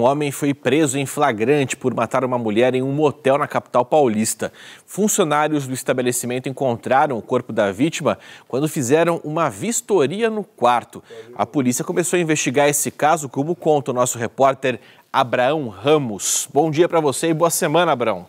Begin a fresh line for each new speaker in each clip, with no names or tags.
um homem foi preso em flagrante por matar uma mulher em um motel na capital paulista. Funcionários do estabelecimento encontraram o corpo da vítima quando fizeram uma vistoria no quarto. A polícia começou a investigar esse caso, como conta o nosso repórter Abraão Ramos. Bom dia para você e boa semana, Abraão.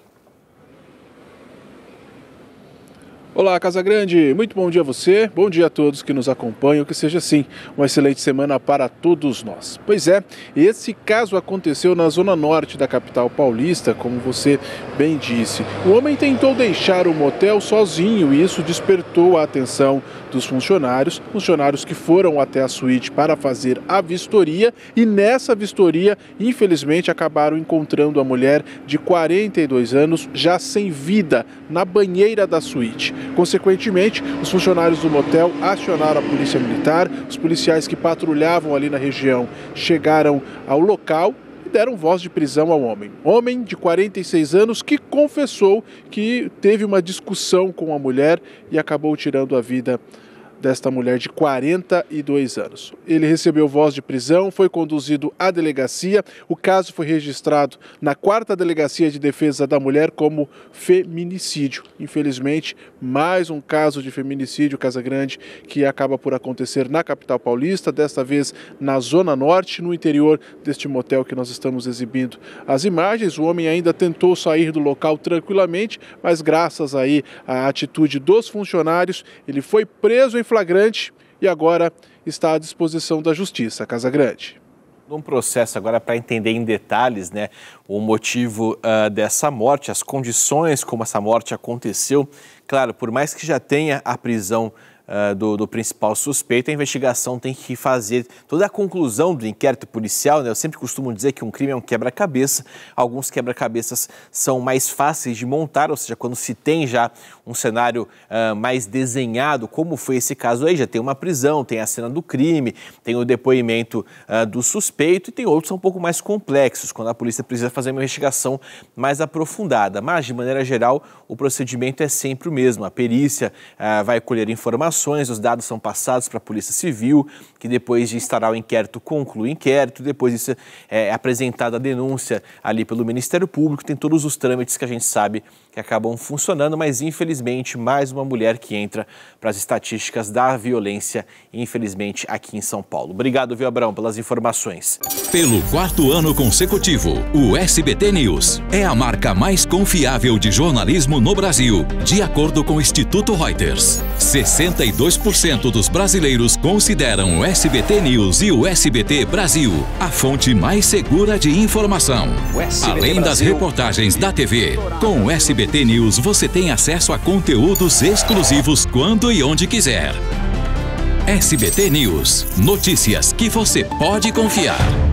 Olá, Casa Grande, muito bom dia a você, bom dia a todos que nos acompanham, que seja assim uma excelente semana para todos nós. Pois é, esse caso aconteceu na zona norte da capital paulista, como você bem disse. O homem tentou deixar o motel sozinho e isso despertou a atenção dos funcionários, funcionários que foram até a suíte para fazer a vistoria e nessa vistoria, infelizmente, acabaram encontrando a mulher de 42 anos já sem vida na banheira da suíte. Consequentemente, os funcionários do motel acionaram a polícia militar, os policiais que patrulhavam ali na região chegaram ao local e deram voz de prisão ao homem. Homem de 46 anos que confessou que teve uma discussão com a mulher e acabou tirando a vida desta mulher de 42 anos. Ele recebeu voz de prisão, foi conduzido à delegacia. O caso foi registrado na quarta delegacia de defesa da mulher como feminicídio. Infelizmente, mais um caso de feminicídio Casa Grande, que acaba por acontecer na capital paulista, desta vez na zona norte, no interior deste motel que nós estamos exibindo as imagens. O homem ainda tentou sair do local tranquilamente, mas graças aí à atitude dos funcionários, ele foi preso em flagrante e agora está à disposição da Justiça casa grande.
um processo agora para entender em detalhes né, o motivo uh, dessa morte, as condições como essa morte aconteceu. Claro, por mais que já tenha a prisão ah, do, do, principal suspeito, a investigação tem que fazer toda a conclusão do inquérito policial. Né? Eu sempre costumo dizer que um crime é um quebra-cabeça. Alguns quebra-cabeças são mais fáceis de montar, ou seja, quando se tem já um cenário uh, mais desenhado, como foi esse caso aí, já tem uma prisão, tem a cena do crime, tem o depoimento uh, do suspeito e tem outros são um pouco mais complexos, quando a polícia precisa fazer uma investigação mais aprofundada. Mas, de maneira geral, o procedimento é sempre o mesmo. A perícia vai colher informações informações, os dados são passados para a Polícia Civil, que depois de instalar o inquérito, conclui o inquérito, depois disso é, é apresentada a denúncia ali pelo Ministério Público, tem todos os trâmites que a gente sabe que acabam funcionando, mas infelizmente mais uma mulher que entra para as estatísticas da violência, infelizmente aqui em São Paulo. Obrigado, viu, Abrão, pelas informações.
Pelo quarto ano consecutivo, o SBT News é a marca mais confiável de jornalismo no Brasil, de acordo com o Instituto Reuters. 60 62% dos brasileiros consideram o SBT News e o SBT Brasil a fonte mais segura de informação. Além das reportagens da TV, com o SBT News você tem acesso a conteúdos exclusivos quando e onde quiser. SBT News, notícias que você pode confiar.